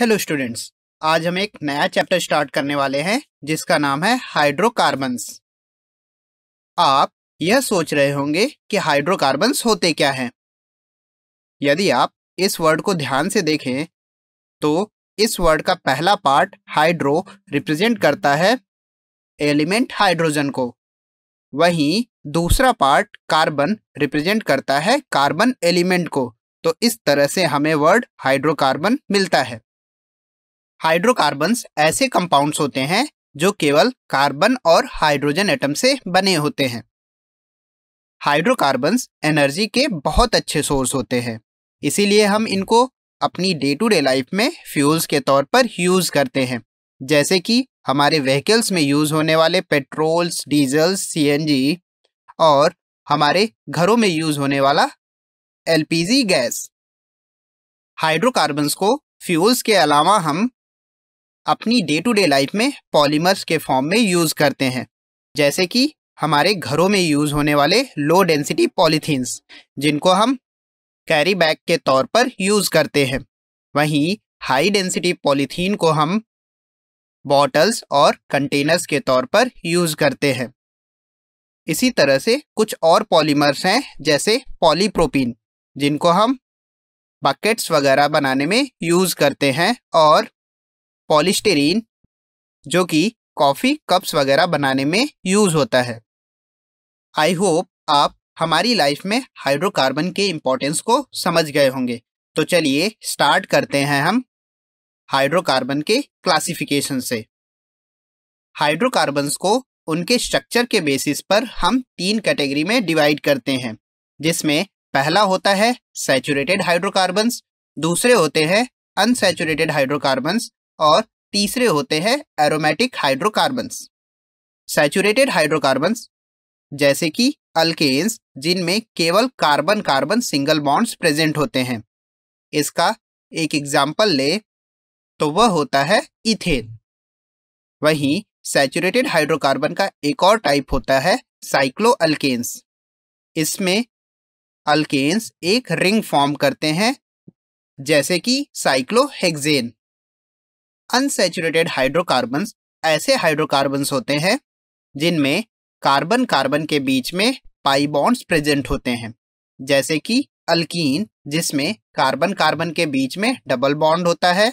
hello students आज हम एक नया चैप्टर स्टार्ट करने वाले हैं जिसका नाम है हाइड्रोकार्बन्स आप यह सोच रहे होंगे कि हाइड्रोकार्बन्स होते क्या हैं यदि आप इस वर्ड को ध्यान से देखें तो इस वर्ड का पहला पार्ट हाइड्रो रिप्रेजेंट करता है एलिमेंट हाइड्रोजन को वहीं दूसरा पार्ट कार्बन रिप्रेजेंट करता है कार्बन एलिमेंट को तो इस तरह से हमें वर्ड हाइड्रोकार्बन मिलता है हाइड्रोकार्बन्स ऐसे कंपाउंड्स होते हैं जो केवल कार्बन और हाइड्रोजन एटम से बने होते हैं हाइड्रोकार्बन्स एनर्जी के बहुत अच्छे सोर्स होते हैं इसीलिए हम इनको अपनी डे टू डे लाइफ में फ्यूल्स के तौर पर यूज़ करते हैं जैसे कि हमारे व्हीकल्स में यूज़ होने वाले पेट्रोल्स डीजल्स सीएनजी और हमारे घरों में यूज़ होने वाला एलपीजी गैस हाइड्रोकार्बन्स को फ्यूल्स के अलावा हम अपनी डे टू डे लाइफ में पॉलीमर्स के फॉर्म में यूज़ करते हैं जैसे कि हमारे घरों में यूज़ होने वाले लो डेंसिटी पॉलीथीन्स जिनको हम कैरी बैग के तौर पर यूज़ करते हैं वहीं हाई डेंसिटी पॉलीथीन को हम बॉटल्स और कंटेनर्स के तौर पर यूज़ करते हैं इसी तरह से कुछ और पॉलीमर्स हैं जैसे पॉलीप्रोपीन जिनको हम बकेट्स वगैरह बनाने में यूज़ करते हैं और पॉलिस्टेरीन जो कि कॉफ़ी कप्स वगैरह बनाने में यूज़ होता है आई होप आप हमारी लाइफ में हाइड्रोकार्बन के इम्पोर्टेंस को समझ गए होंगे तो चलिए स्टार्ट करते हैं हम हाइड्रोकार्बन के क्लासिफिकेशन से हाइड्रोकार्बन्स को उनके स्ट्रक्चर के बेसिस पर हम तीन कैटेगरी में डिवाइड करते हैं जिसमें पहला होता है सैचुरेटेड हाइड्रोकार्बन्स दूसरे होते हैं अनसेचुरेटेड हाइड्रोकार्बन्स और तीसरे होते हैं एरोमेटिक हाइड्रोकार्बन्स सैचुरेटेड हाइड्रोकार्बन्स जैसे कि अल्केन्स जिनमें केवल carbon carbon single bonds present होते हैं इसका एक एग्जाम्पल ले तो वह होता है इथेन वहीं सैचुरेटेड हाइड्रोकार्बन का एक और टाइप होता है साइक्लो अल्केन्स इसमें अल्केन्स एक रिंग फॉर्म करते हैं जैसे कि साइक्लोहेक्सेन अनसेचुरेटेड हाइड्रोकार्बन ऐसे हाइड्रोकार्बन होते हैं जिनमें कार्बन कार्बन के बीच में पाई बॉन्ड्स प्रेजेंट होते हैं जैसे कि अल्कीन जिसमें कार्बन कार्बन के बीच में डबल बॉन्ड होता है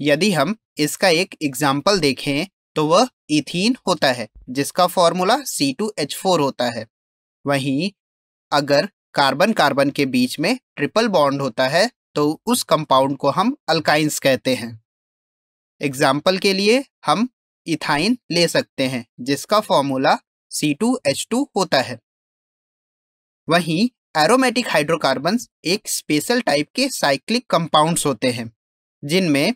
यदि हम इसका एक एग्जाम्पल देखें तो वह इथीन होता है जिसका फॉर्मूला C2H4 होता है वहीं अगर कार्बन कार्बन के बीच में ट्रिपल बॉन्ड होता है तो उस कंपाउंड को हम अल्काइंस कहते हैं एग्जाम्पल के लिए हम इथाइन ले सकते हैं जिसका फॉर्मूला C2H2 होता है वहीं एरोमेटिक हाइड्रोकार्बन एक स्पेशल टाइप के साइक्लिक कंपाउंड्स होते हैं जिनमें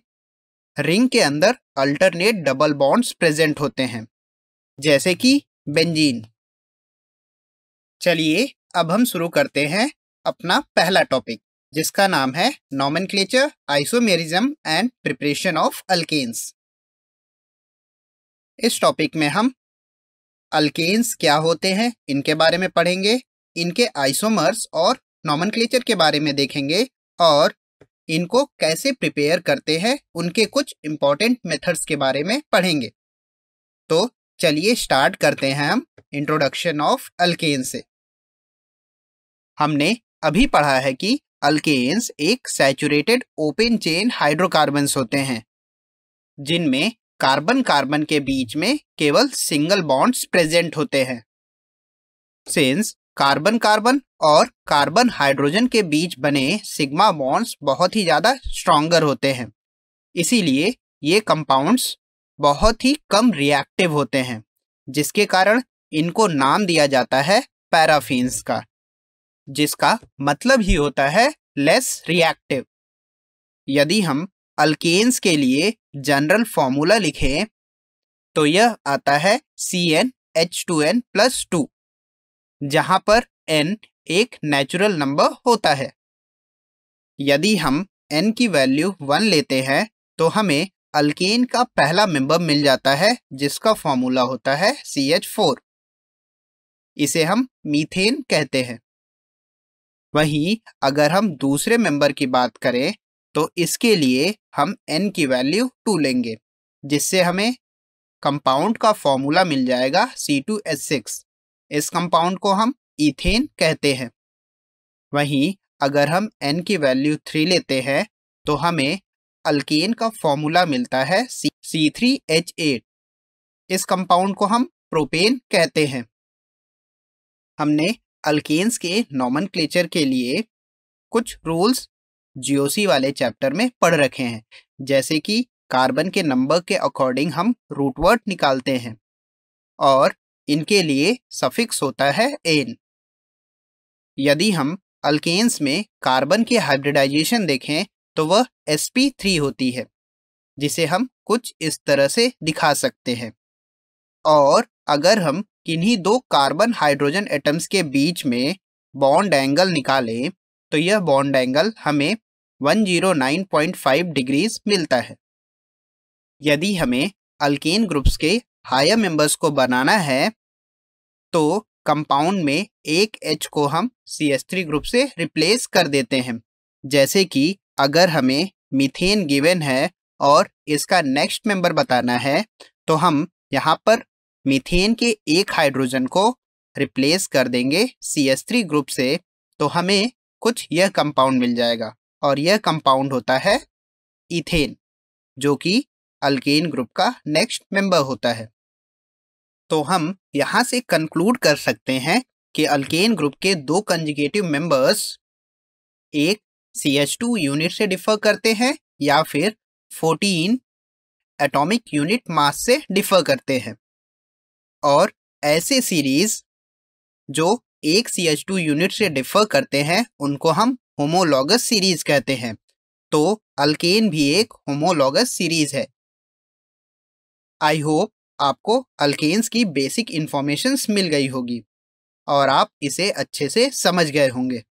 रिंग के अंदर अल्टरनेट डबल बॉन्ड्स प्रेजेंट होते हैं जैसे कि बेंजीन चलिए अब हम शुरू करते हैं अपना पहला टॉपिक जिसका नाम है nomenclature isomerism and preparation of alkanes इस टॉपिक में हम अल्केन्स क्या होते हैं इनके बारे में पढ़ेंगे इनके आइसोमर्स और नॉमन के बारे में देखेंगे और इनको कैसे प्रिपेयर करते हैं उनके कुछ इंपॉर्टेंट मेथड्स के बारे में पढ़ेंगे तो चलिए स्टार्ट करते हैं हम इंट्रोडक्शन ऑफ अल्केन से हमने अभी पढ़ा है कि अल्केन्स एक सैचुरेटेड ओपन चेन हाइड्रोकार्बन होते हैं जिनमें कार्बन कार्बन के बीच में केवल सिंगल बॉन्ड्स प्रेजेंट होते हैं सिंस कार्बन कार्बन और कार्बन हाइड्रोजन के बीच बने सिग्मा बॉन्ड्स बहुत ही ज़्यादा स्ट्रॉन्गर होते हैं इसीलिए ये कंपाउंड्स बहुत ही कम रिएक्टिव होते हैं जिसके कारण इनको नाम दिया जाता है पैराफिन्स का जिसका मतलब ही होता है लेस रिएक्टिव यदि हम अल्केन्स के लिए जनरल फॉर्मूला लिखें तो यह आता है C N H two N plus two जहाँ पर एन एक नेचुरल नंबर होता है यदि हम एन की वैल्यू वन लेते हैं तो हमें अल्केन का पहला मेंबर मिल जाता है जिसका फॉर्मूला होता है सी एच फोर इसे हम मीथेन कहते हैं वहीं अगर हम दूसरे मेंबर की बात करें तो इसके लिए हम n की वैल्यू टू लेंगे जिससे हमें कंपाउंड का फॉर्मूला मिल जाएगा सी टू सिक्स इस कंपाउंड को हम इथेन कहते हैं वहीं अगर हम n की वैल्यू थ्री लेते हैं तो हमें अल्केन का फॉर्मूला मिलता है सी थ्री एच एट इस कंपाउंड को हम प्रोपेन कहते हैं हमने अल्केन्स के नॉमन के लिए कुछ रूल्स जीओसी वाले चैप्टर में पढ़ रखे हैं जैसे कि कार्बन के नंबर के अकॉर्डिंग हम रूटवर्ड निकालते हैं और इनके लिए सफिक्स होता है एन यदि हम अल्केन्स में कार्बन के हाइब्रिडाइजेशन देखें तो वह sp3 होती है जिसे हम कुछ इस तरह से दिखा सकते हैं और अगर हम किन्हीं दो कार्बन हाइड्रोजन एटम्स के बीच में बॉन्ड एंगल निकालें तो यह बॉन्ड एंगल हमें 109.5 डिग्रीज मिलता है यदि हमें अल्केन ग्रुप्स के हायर मेंबर्स को बनाना है तो कंपाउंड में एक एच को हम सी एस थ्री ग्रुप से रिप्लेस कर देते हैं जैसे कि अगर हमें मीथेन गिवन है और इसका नेक्स्ट मेंबर बताना है तो हम यहाँ पर मीथेन के एक हाइड्रोजन को रिप्लेस कर देंगे सी एस थ्री ग्रुप से तो हमें कुछ यह कंपाउंड मिल जाएगा और यह कंपाउंड होता है इथेन जो कि अल्केन ग्रुप का नेक्स्ट मेंबर होता है तो हम यहाँ से कंक्लूड कर सकते हैं कि अल्केन ग्रुप के दो कंजिगेटिव मेंबर्स एक सी एच टू यूनिट से डिफर करते हैं या फिर 14 एटॉमिक यूनिट मास से डिफर करते हैं और ऐसे सीरीज जो एक सी एच टू यूनिट से डिफर करते हैं उनको हम होमोलॉगस सीरीज कहते हैं तो अल्केन भी एक होमोलॉगस सीरीज है आई होप आपको अल्केन्स की बेसिक इंफॉर्मेशंस मिल गई होगी और आप इसे अच्छे से समझ गए होंगे